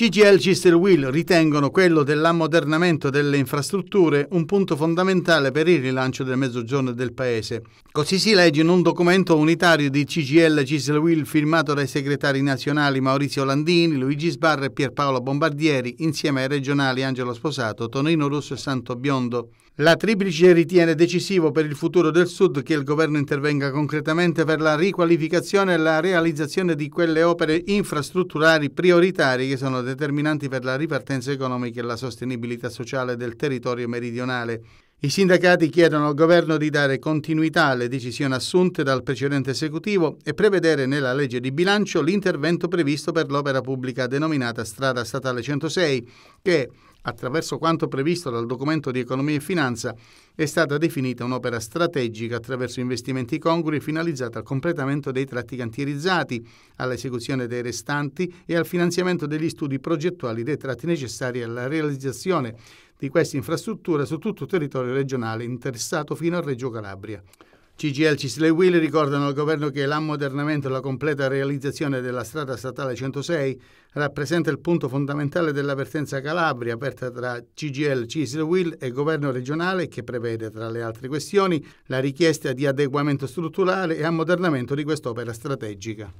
CGL Cister Will ritengono quello dell'ammodernamento delle infrastrutture un punto fondamentale per il rilancio del mezzogiorno del Paese. Così si legge in un documento unitario di CGL Cister Will firmato dai segretari nazionali Maurizio Landini, Luigi Sbarra e Pierpaolo Bombardieri, insieme ai regionali Angelo Sposato, Tonino Rosso e Santo Biondo. La Triplice ritiene decisivo per il futuro del Sud che il governo intervenga concretamente per la riqualificazione e la realizzazione di quelle opere infrastrutturali prioritarie che sono determinanti per la ripartenza economica e la sostenibilità sociale del territorio meridionale. I sindacati chiedono al governo di dare continuità alle decisioni assunte dal precedente esecutivo e prevedere nella legge di bilancio l'intervento previsto per l'opera pubblica denominata Strada Statale 106, che attraverso quanto previsto dal documento di economia e finanza, è stata definita un'opera strategica attraverso investimenti congrui finalizzata al completamento dei tratti cantierizzati, all'esecuzione dei restanti e al finanziamento degli studi progettuali dei tratti necessari alla realizzazione di questa infrastruttura su tutto il territorio regionale interessato fino a Reggio Calabria. CGL Cisle Will ricordano al governo che l'ammodernamento e la completa realizzazione della strada statale 106 rappresenta il punto fondamentale dell'avvertenza Calabria aperta tra CGL Cisle Will e governo regionale che prevede tra le altre questioni la richiesta di adeguamento strutturale e ammodernamento di quest'opera strategica.